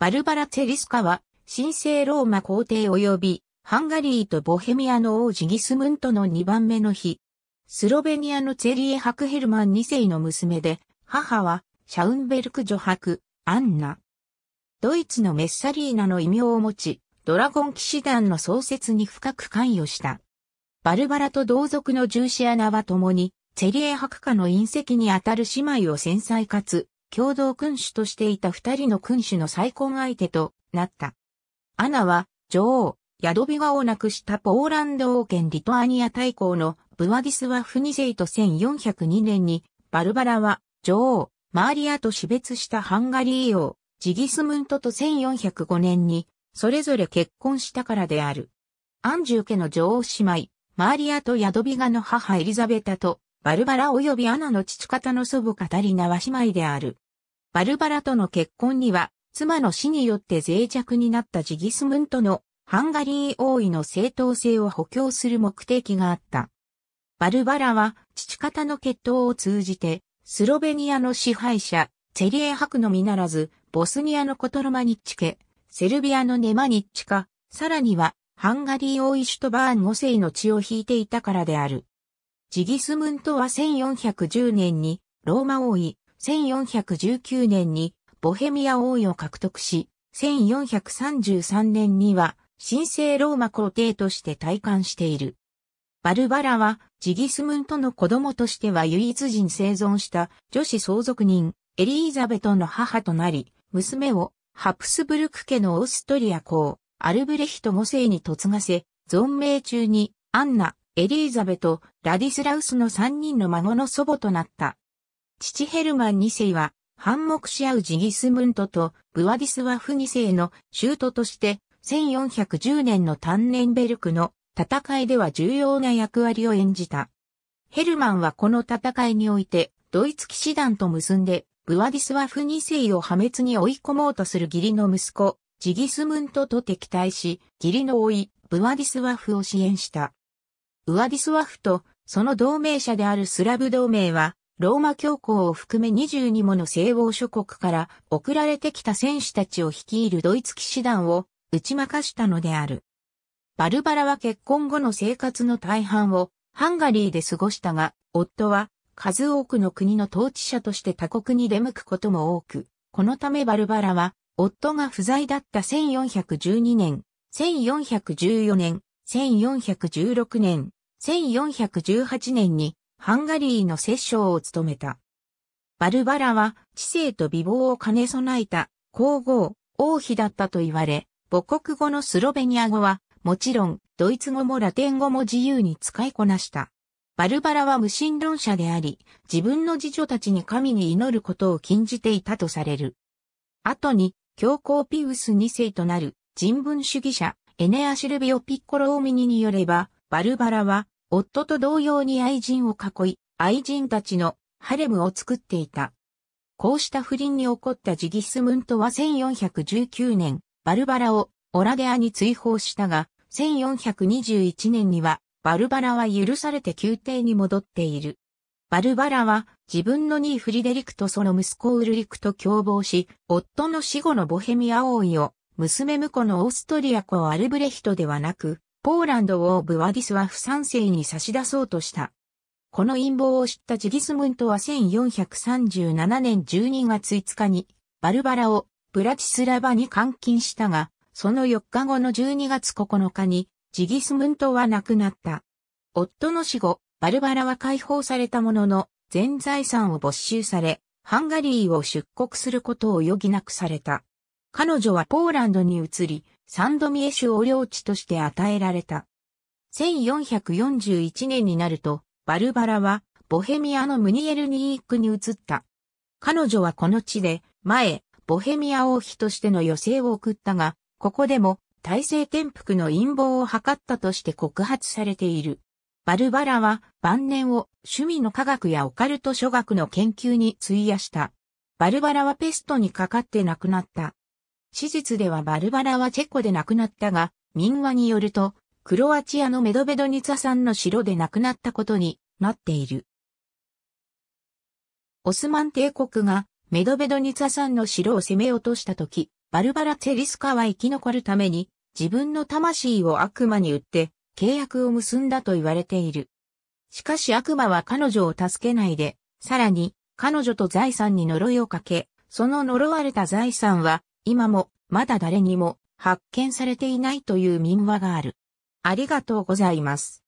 バルバラ・ツェリスカは、神聖ローマ皇帝及び、ハンガリーとボヘミアの王子ギスムントの2番目の日、スロベニアのツェリエ・ハクヘルマン2世の娘で、母は、シャウンベルク女伯、アンナ。ドイツのメッサリーナの異名を持ち、ドラゴン騎士団の創設に深く関与した。バルバラと同族のジューシアナは共に、チェリエ博カの隕石にあたる姉妹を繊細かつ共同君主としていた二人の君主の再婚相手となった。アナは女王、ヤドビガを亡くしたポーランド王権リトアニア大公のブワディスワフニセイと1402年にバルバラは女王、マーリアと死別したハンガリー王、ジギスムントと1405年にそれぞれ結婚したからである。アンジュ家の女王姉妹、マーリアとヤドビガの母エリザベタとバルバラ及びアナの父方の祖母カタリナは姉妹である。バルバラとの結婚には、妻の死によって脆弱になったジギスムントのハンガリー王位の正当性を補強する目的があった。バルバラは父方の血統を通じて、スロベニアの支配者、チェリエ博のみならず、ボスニアのコトロマニッチ家、セルビアのネマニッチ家、さらには、ハンガリー王位首都バーン5世の血を引いていたからである。ジギスムントは1410年にローマ王位、1419年にボヘミア王位を獲得し、1433年には神聖ローマ皇帝として退官している。バルバラはジギスムントの子供としては唯一人生存した女子相続人エリーザベトの母となり、娘をハプスブルク家のオーストリア公アルブレヒト5世に嫁がせ、存命中にアンナ、エリーザベとラディスラウスの3人の孫の祖母となった。父ヘルマン2世は、反目し合うジギスムントとブワディスワフ2世のシュートとして、1410年のタンネンベルクの戦いでは重要な役割を演じた。ヘルマンはこの戦いにおいて、ドイツ騎士団と結んで、ブワディスワフ2世を破滅に追い込もうとする義理の息子、ジギスムントと敵対し、義理の甥い、ブワディスワフを支援した。ウアディスワフとその同盟者であるスラブ同盟は、ローマ教皇を含め22もの西欧諸国から送られてきた戦士たちを率いるドイツ騎士団を打ち負かしたのである。バルバラは結婚後の生活の大半をハンガリーで過ごしたが、夫は数多くの国の統治者として他国に出向くことも多く、このためバルバラは夫が不在だった1412年、1414年、1416年、1418年にハンガリーの摂政を務めた。バルバラは知性と美貌を兼ね備えた皇后、王妃だったと言われ、母国語のスロベニア語は、もちろん、ドイツ語もラテン語も自由に使いこなした。バルバラは無神論者であり、自分の次女たちに神に祈ることを禁じていたとされる。後に、教皇ピウス2世となる人文主義者、エネア・シルビオ・ピッコロ・オーミニによれば、バルバラは夫と同様に愛人を囲い、愛人たちのハレムを作っていた。こうした不倫に起こったジギスムントは1419年、バルバラをオラデアに追放したが、1421年には、バルバラは許されて宮廷に戻っている。バルバラは自分の兄フリデリクとその息子ウルリクと共謀し、夫の死後のボヘミア王位を娘婿のオーストリア子アルブレヒトではなく、ポーランドをブワディスワフ賛世に差し出そうとした。この陰謀を知ったジギスムントは1437年12月5日にバルバラをブラチスラバに監禁したが、その4日後の12月9日にジギスムントは亡くなった。夫の死後、バルバラは解放されたものの、全財産を没収され、ハンガリーを出国することを余儀なくされた。彼女はポーランドに移り、サンドミエシュ王領地として与えられた。1441年になると、バルバラは、ボヘミアのムニエルニークに移った。彼女はこの地で、前、ボヘミア王妃としての余生を送ったが、ここでも、大政転覆の陰謀を図ったとして告発されている。バルバラは晩年を趣味の科学やオカルト諸学の研究に費やした。バルバラはペストにかかって亡くなった。史実ではバルバラはチェコで亡くなったが、民話によると、クロアチアのメドベドニツァさんの城で亡くなったことになっている。オスマン帝国がメドベドニツァさんの城を攻め落とした時、バルバラ・ツェリスカは生き残るために自分の魂を悪魔に売って契約を結んだと言われている。しかし悪魔は彼女を助けないで、さらに彼女と財産に呪いをかけ、その呪われた財産は今も、まだ誰にも発見されていないという民話がある。ありがとうございます。